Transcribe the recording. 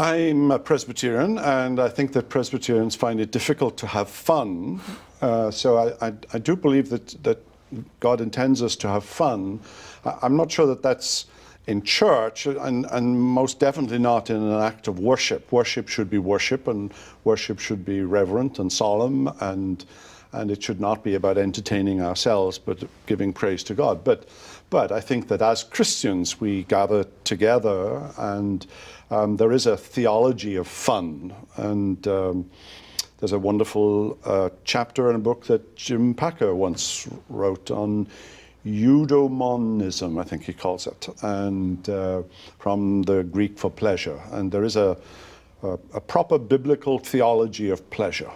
I'm a Presbyterian, and I think that Presbyterians find it difficult to have fun. Mm-hmm. Uh, so I, I, I, do believe that, that God intends us to have fun. I, am not sure that that's in church, and, and most definitely not in an act of worship. Worship should be worship, and worship should be reverent and solemn and and it should not be about entertaining ourselves, but giving praise to God. But, but I think that as Christians, we gather together, and um, there is a theology of fun, and um, there's a wonderful uh, chapter in a book that Jim Packer once wrote on eudaimonism, I think he calls it, and uh, from the Greek for pleasure. And there is a, a, a proper biblical theology of pleasure.